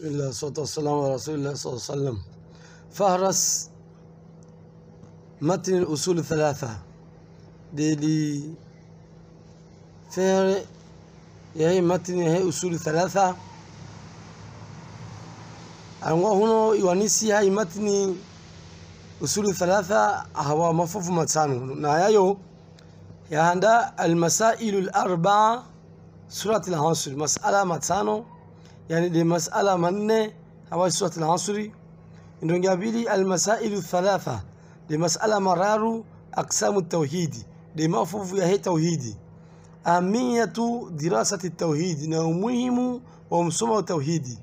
بسم الله والصلاة والسلام على رسول الله صلى الله عليه وسلم فهرس متن الأصول الثلاثة ديلي فهر يهي متن يهي أصول ثلاثة أنا هنا يوانيسي هاي متن أصول ثلاثة هو مفوف متسانو نهايو يهندا المسائل الأربعة سورة العنصر مسألة متسانو يعني دي لمسألة من هو السورة العنصري جابيلي المسائل الثلاثة دي مسألة مرارو أقسام التوحيد دي ما لما فوفيه توحيدي أهمية دراسة التوحيد مهم ومسمى التوحيد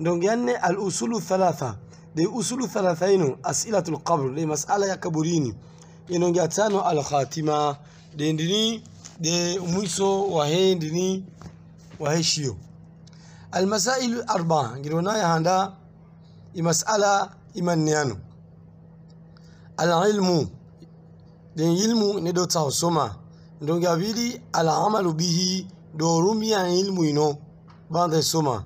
نجن الأصول الثلاثة دي أصول الثلاثين أسئلة القبر دي مسألة يا كبريني على خاتمة دي دي دي ميسو وهي دي وهي شيو المسائل الأربعة قلنا هذا مسألة إيمانيانو العلم den ilmu ne do taw soma don gavili ala amalu bihi do rumia ilmu ino bande soma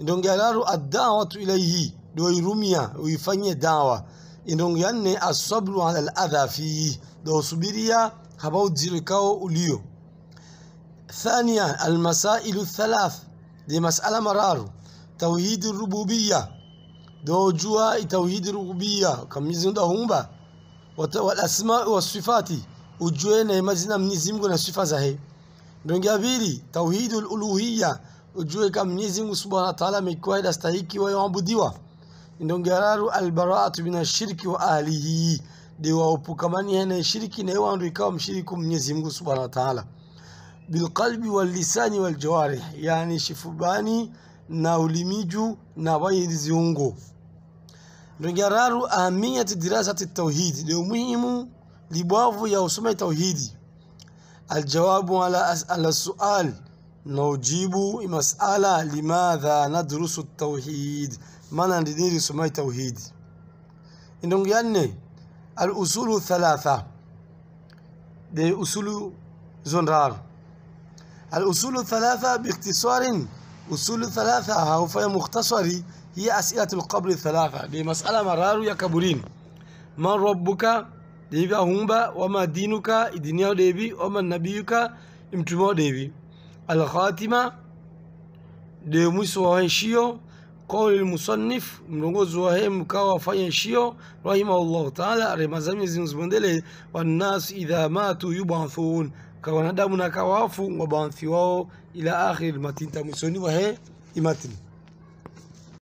don galaru ad-da'watu ilayhi do rumia uifanye dawa don yanne as-sabru ala al-adha fihi do subiria habau jirikao ulio ثانيا المسائل الثلاث دي مسألة مرارو توحيد الربوبية دو جوا توحيد الربوبية كم يزن دهومبا والأسماء والصفات ujue neema zina Mwenyezi na sifa za yeye. Ndonge ya pili, tauhidul uluhiyya, ujue kama Mwenyezi Subhanahu wa Ta'ala amekuwa inastahili wayoabudiwa. Ndonge ya tatu, albara'atu min ashirki wa ahlihi, de waopukamani hene shirki na Subhanahu wa Ta'ala. بالقلب واللسان والجوارح yani shifubani na ulimijo na baadhi ziungo ndogararu ahamiyati dirasati tauhidi ni umuhimu libwavu ya usoma tauhidi aljawabu ala, ala sual na ujibu masala limadha nadrusu tauhid maana ndiniri usoma tauhidi ndongo ya nne al usulu thalatha de usulu zondaru الأصول الثلاثة باختصار أصول الثلاثة أو في مختصر هي أسئلة القبر الثلاثة لمسألة مرار يا كبرين من ربك ديبي أهمبا وما دينك إدنيا ديبي وما نبيك إمتمو ديبي الخاتمة دي مسوهنشيو قول المصنف mrongozi wa hee mkawa wafanya shio rahimahullahu taala rehema za Mwenyezi Mungu zimbondele wannasu idha ka wanadamu na ka wafu wao ila akhiri matini ta mwishoni wa he imatin